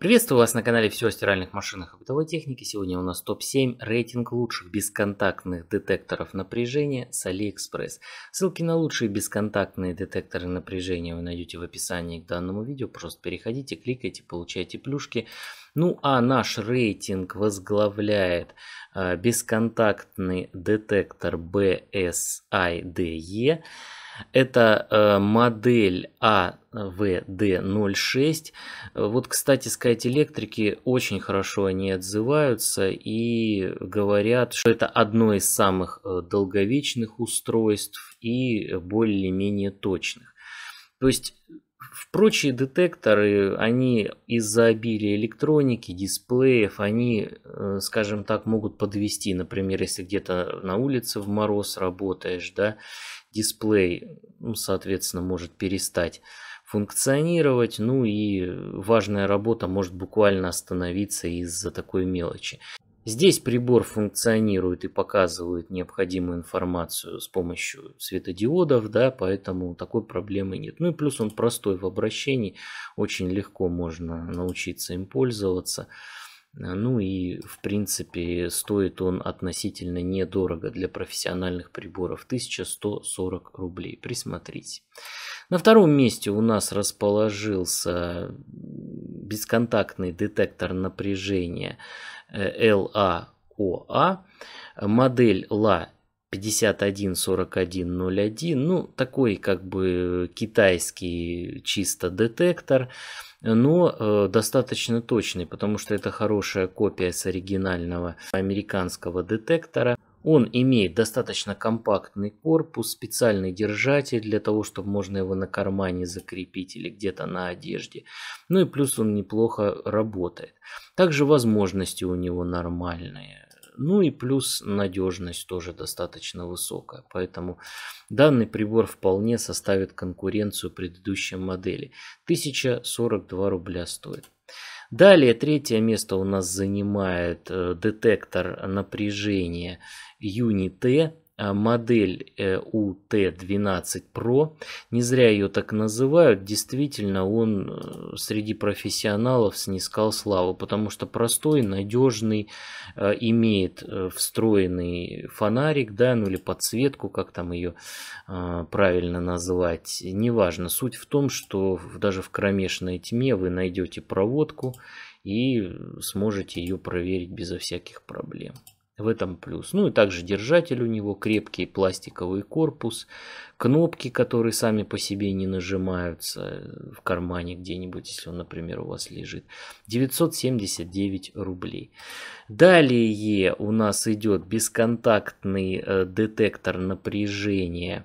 Приветствую вас на канале Все о стиральных машинах и бытовой технике. Сегодня у нас топ-7 рейтинг лучших бесконтактных детекторов напряжения с AliExpress. Ссылки на лучшие бесконтактные детекторы напряжения вы найдете в описании к данному видео. Просто переходите, кликайте, получайте плюшки. Ну а наш рейтинг возглавляет э, бесконтактный детектор BSIDE. Это э, модель АВД-06. Э, вот, кстати, сказать, электрики очень хорошо они отзываются и говорят, что это одно из самых э, долговечных устройств и более-менее точных. То есть в Прочие детекторы, они из-за обилия электроники, дисплеев, они, э, скажем так, могут подвести. Например, если где-то на улице в мороз работаешь, да, дисплей, ну, соответственно, может перестать функционировать, ну и важная работа может буквально остановиться из-за такой мелочи. Здесь прибор функционирует и показывает необходимую информацию с помощью светодиодов, да, поэтому такой проблемы нет. Ну и плюс он простой в обращении, очень легко можно научиться им пользоваться. Ну и в принципе стоит он относительно недорого для профессиональных приборов 1140 рублей. Присмотрите. На втором месте у нас расположился бесконтактный детектор напряжения LAOA, э, а а, модель LA 514101, ну такой как бы китайский чисто детектор, но э, достаточно точный, потому что это хорошая копия с оригинального американского детектора. Он имеет достаточно компактный корпус, специальный держатель для того, чтобы можно его на кармане закрепить или где-то на одежде. Ну и плюс он неплохо работает. Также возможности у него нормальные. Ну и плюс надежность тоже достаточно высокая. Поэтому данный прибор вполне составит конкуренцию предыдущей модели. 1042 рубля стоит. Далее третье место у нас занимает э, детектор напряжения Unity а, модель UT12 э, Pro. Не зря ее так называют. Действительно, он э, среди профессионалов снискал славу, потому что простой, надежный, э, имеет встроенный фонарик, да, ну или подсветку, как там ее а, правильно назвать, неважно. Суть в том, что даже в кромешной тьме вы найдете проводку и сможете ее проверить безо всяких проблем. В этом плюс. Ну и также держатель у него, крепкий пластиковый корпус, кнопки, которые сами по себе не нажимаются э, в кармане где-нибудь, если он, например, у вас лежит. 979 рублей. Далее у нас идет бесконтактный э, детектор напряжения.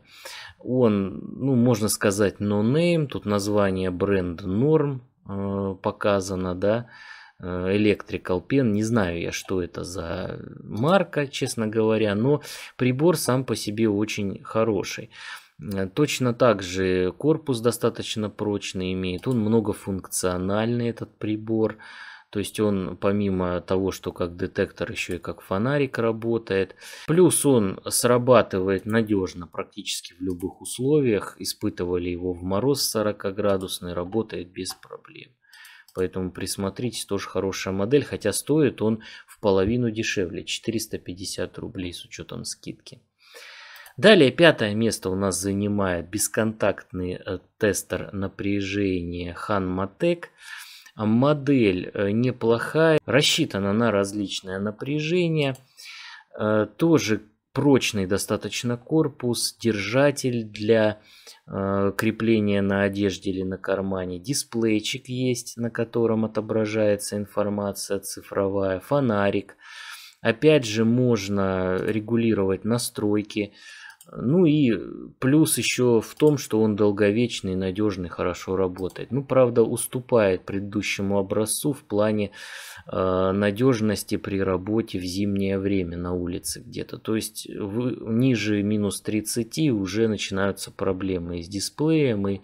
Он, ну, можно сказать, no name. Тут название бренд норм э, показано, да. Э, Electrical Pen. Не знаю я, что это за марка, честно говоря, но прибор сам по себе очень хороший. Э, точно так же корпус достаточно прочный имеет, он многофункциональный этот прибор. То есть он помимо того, что как детектор, еще и как фонарик работает. Плюс он срабатывает надежно практически в любых условиях. Испытывали его в мороз 40 градусный, работает без проблем. Поэтому присмотритесь, тоже хорошая модель, хотя стоит он в половину дешевле, 450 рублей с учетом скидки. Далее пятое место у нас занимает бесконтактный э, тестер напряжения приезжении Hanmatec. А модель э, неплохая, рассчитана на различное напряжение. Э, тоже прочный достаточно корпус, держатель для э, крепления на одежде или на кармане, дисплейчик есть, на котором отображается информация цифровая, фонарик. Опять же можно регулировать настройки. Ну и плюс еще в том, что он долговечный, надежный, хорошо работает. Ну, правда, уступает предыдущему образцу в плане э, надежности при работе в зимнее время на улице где-то. То есть в, ниже минус 30 уже начинаются проблемы и с дисплеем, и,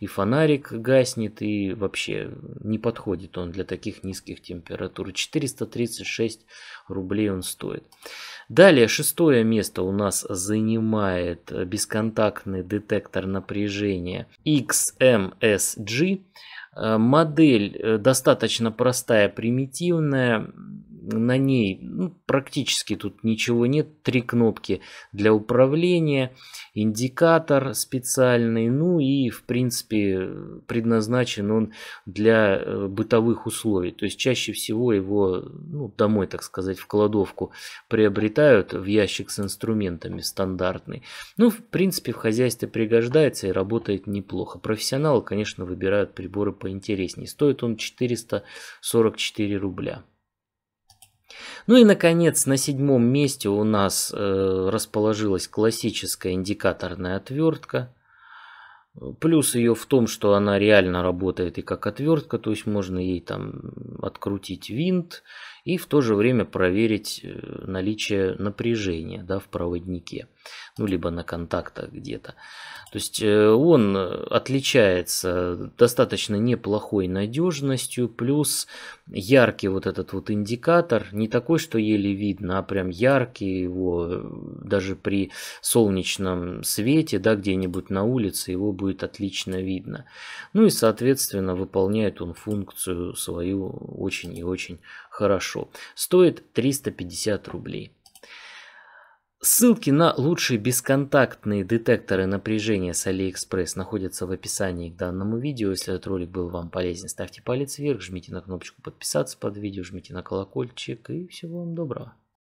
и фонарик гаснет, и вообще не подходит он для таких низких температур. 436 рублей он стоит. Далее шестое место у нас занимает снимает бесконтактный детектор напряжения XMSG. Э, модель э, достаточно простая, примитивная, на ней ну, практически тут ничего нет. Три кнопки для управления, индикатор специальный, ну и в принципе предназначен он для э, бытовых условий. То есть чаще всего его ну, домой, так сказать, в кладовку приобретают в ящик с инструментами стандартный. Ну, в принципе, в хозяйстве пригождается и работает неплохо. Профессионалы, конечно, выбирают приборы поинтереснее. Стоит он 444 рубля. Ну и, наконец, на седьмом месте у нас э, расположилась классическая индикаторная отвертка. Плюс ее в том, что она реально работает и как отвертка, то есть можно ей там открутить винт, и в то же время проверить э, наличие напряжения да, в проводнике, ну либо на контактах где-то. То есть э, он отличается достаточно неплохой надежностью, плюс яркий вот этот вот индикатор, не такой, что еле видно, а прям яркий его э, даже при солнечном свете, да, где-нибудь на улице его будет отлично видно. Ну и, соответственно, выполняет он функцию свою очень и очень хорошо. Стоит 350 рублей. Ссылки на лучшие бесконтактные детекторы напряжения с AliExpress находятся в описании к данному видео. Если этот ролик был вам полезен, ставьте палец вверх, жмите на кнопочку подписаться под видео, жмите на колокольчик и всего вам доброго.